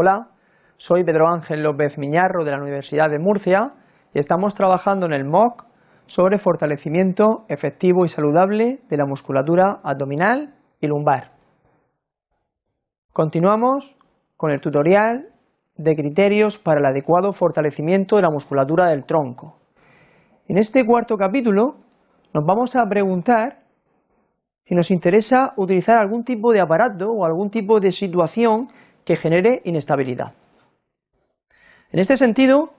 Hola, soy Pedro Ángel López Miñarro de la Universidad de Murcia y estamos trabajando en el MOOC sobre fortalecimiento efectivo y saludable de la musculatura abdominal y lumbar. Continuamos con el tutorial de criterios para el adecuado fortalecimiento de la musculatura del tronco. En este cuarto capítulo nos vamos a preguntar si nos interesa utilizar algún tipo de aparato o algún tipo de situación que genere inestabilidad. En este sentido,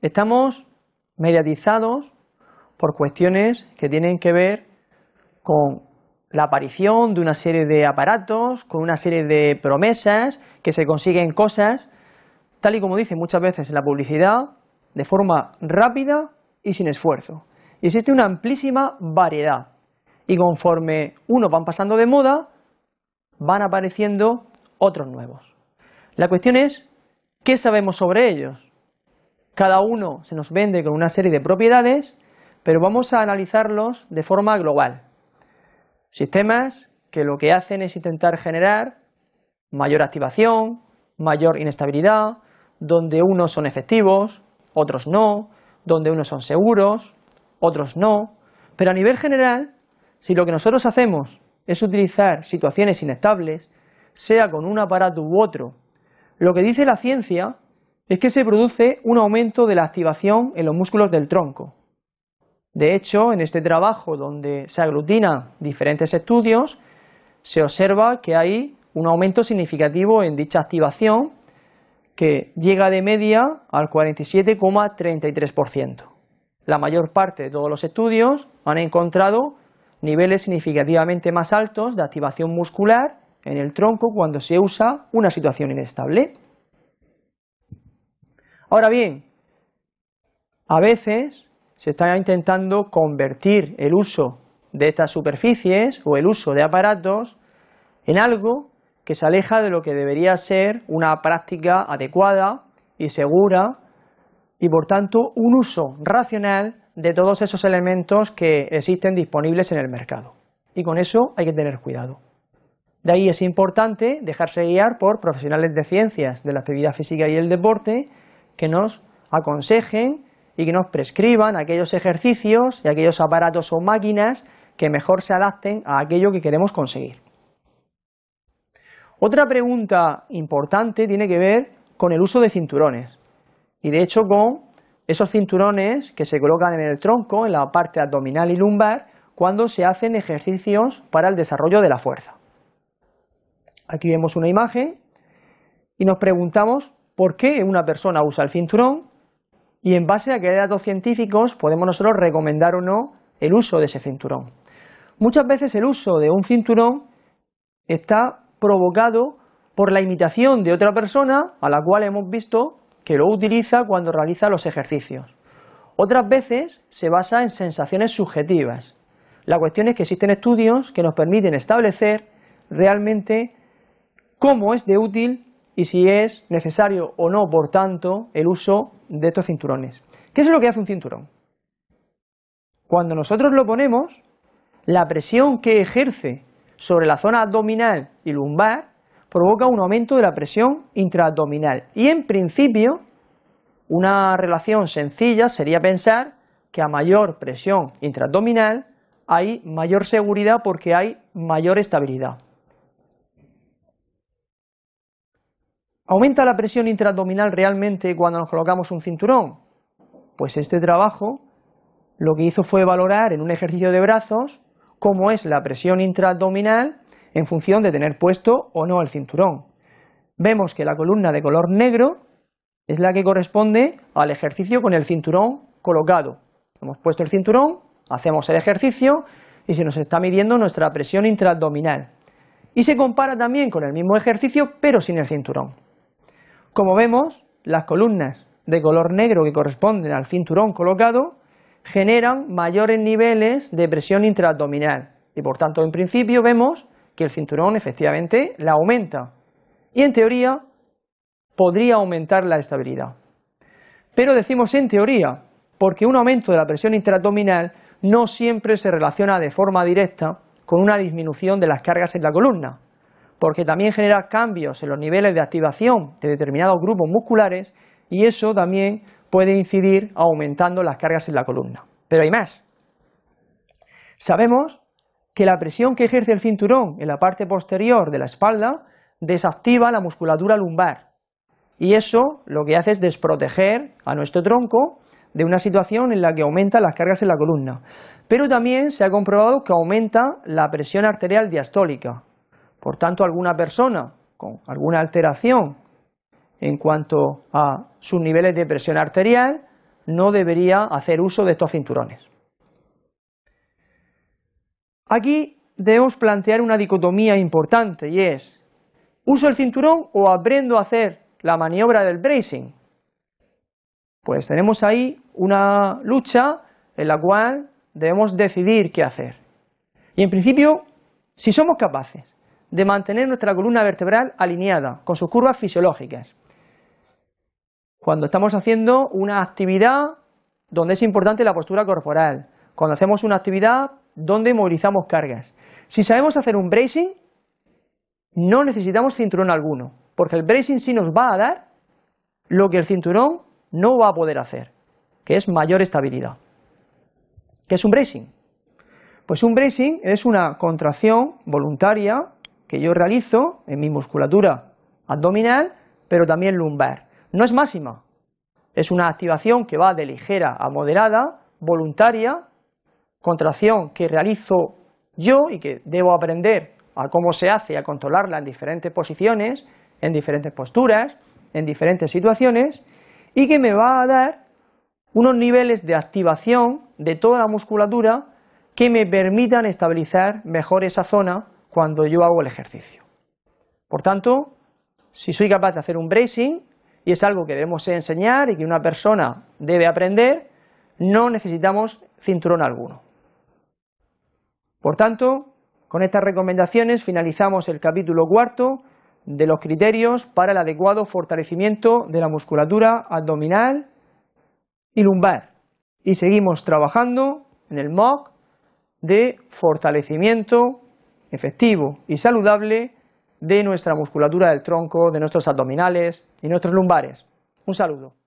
estamos mediatizados por cuestiones que tienen que ver con la aparición de una serie de aparatos, con una serie de promesas, que se consiguen cosas, tal y como dice muchas veces en la publicidad, de forma rápida y sin esfuerzo. Y existe una amplísima variedad. Y conforme uno van pasando de moda, van apareciendo otros nuevos. La cuestión es, ¿qué sabemos sobre ellos? Cada uno se nos vende con una serie de propiedades, pero vamos a analizarlos de forma global. Sistemas que lo que hacen es intentar generar mayor activación, mayor inestabilidad, donde unos son efectivos, otros no, donde unos son seguros, otros no. Pero a nivel general, si lo que nosotros hacemos es utilizar situaciones inestables, sea con un aparato u otro. Lo que dice la ciencia es que se produce un aumento de la activación en los músculos del tronco. De hecho, en este trabajo donde se aglutinan diferentes estudios, se observa que hay un aumento significativo en dicha activación que llega de media al 47,33%. La mayor parte de todos los estudios han encontrado niveles significativamente más altos de activación muscular en el tronco cuando se usa una situación inestable. Ahora bien, a veces se está intentando convertir el uso de estas superficies o el uso de aparatos en algo que se aleja de lo que debería ser una práctica adecuada y segura y por tanto un uso racional de todos esos elementos que existen disponibles en el mercado. Y con eso hay que tener cuidado. De ahí es importante dejarse guiar por profesionales de ciencias de la actividad física y el deporte que nos aconsejen y que nos prescriban aquellos ejercicios y aquellos aparatos o máquinas que mejor se adapten a aquello que queremos conseguir. Otra pregunta importante tiene que ver con el uso de cinturones y de hecho con esos cinturones que se colocan en el tronco, en la parte abdominal y lumbar, cuando se hacen ejercicios para el desarrollo de la fuerza. Aquí vemos una imagen y nos preguntamos por qué una persona usa el cinturón y en base a qué datos científicos podemos nosotros recomendar o no el uso de ese cinturón. Muchas veces el uso de un cinturón está provocado por la imitación de otra persona a la cual hemos visto que lo utiliza cuando realiza los ejercicios. Otras veces se basa en sensaciones subjetivas. La cuestión es que existen estudios que nos permiten establecer realmente cómo es de útil y si es necesario o no, por tanto, el uso de estos cinturones. ¿Qué es lo que hace un cinturón? Cuando nosotros lo ponemos, la presión que ejerce sobre la zona abdominal y lumbar provoca un aumento de la presión intraabdominal. Y en principio, una relación sencilla sería pensar que a mayor presión intraabdominal hay mayor seguridad porque hay mayor estabilidad. ¿Aumenta la presión intraabdominal realmente cuando nos colocamos un cinturón? Pues este trabajo lo que hizo fue valorar en un ejercicio de brazos cómo es la presión intraabdominal en función de tener puesto o no el cinturón. Vemos que la columna de color negro es la que corresponde al ejercicio con el cinturón colocado. Hemos puesto el cinturón, hacemos el ejercicio y se nos está midiendo nuestra presión intraabdominal. Y se compara también con el mismo ejercicio pero sin el cinturón. Como vemos, las columnas de color negro que corresponden al cinturón colocado generan mayores niveles de presión intraabdominal y por tanto en principio vemos que el cinturón efectivamente la aumenta y en teoría podría aumentar la estabilidad. Pero decimos en teoría porque un aumento de la presión intraabdominal no siempre se relaciona de forma directa con una disminución de las cargas en la columna porque también genera cambios en los niveles de activación de determinados grupos musculares y eso también puede incidir aumentando las cargas en la columna. Pero hay más. Sabemos que la presión que ejerce el cinturón en la parte posterior de la espalda desactiva la musculatura lumbar y eso lo que hace es desproteger a nuestro tronco de una situación en la que aumentan las cargas en la columna. Pero también se ha comprobado que aumenta la presión arterial diastólica, por tanto, alguna persona con alguna alteración en cuanto a sus niveles de presión arterial no debería hacer uso de estos cinturones. Aquí debemos plantear una dicotomía importante y es, ¿uso el cinturón o aprendo a hacer la maniobra del bracing? Pues tenemos ahí una lucha en la cual debemos decidir qué hacer. Y en principio, si somos capaces de mantener nuestra columna vertebral alineada, con sus curvas fisiológicas. Cuando estamos haciendo una actividad donde es importante la postura corporal, cuando hacemos una actividad donde movilizamos cargas. Si sabemos hacer un bracing, no necesitamos cinturón alguno, porque el bracing sí nos va a dar lo que el cinturón no va a poder hacer, que es mayor estabilidad. ¿Qué es un bracing? Pues un bracing es una contracción voluntaria que yo realizo en mi musculatura abdominal, pero también lumbar. No es máxima, es una activación que va de ligera a moderada, voluntaria, contracción que realizo yo y que debo aprender a cómo se hace, a controlarla en diferentes posiciones, en diferentes posturas, en diferentes situaciones, y que me va a dar unos niveles de activación de toda la musculatura que me permitan estabilizar mejor esa zona cuando yo hago el ejercicio. Por tanto, si soy capaz de hacer un bracing, y es algo que debemos enseñar y que una persona debe aprender, no necesitamos cinturón alguno. Por tanto, con estas recomendaciones finalizamos el capítulo cuarto de los criterios para el adecuado fortalecimiento de la musculatura abdominal y lumbar. Y seguimos trabajando en el MOOC de fortalecimiento efectivo y saludable de nuestra musculatura del tronco, de nuestros abdominales y nuestros lumbares. Un saludo.